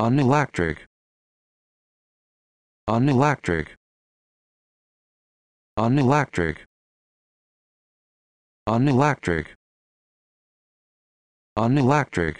unelectric unelectric unelectric unelectric unelectric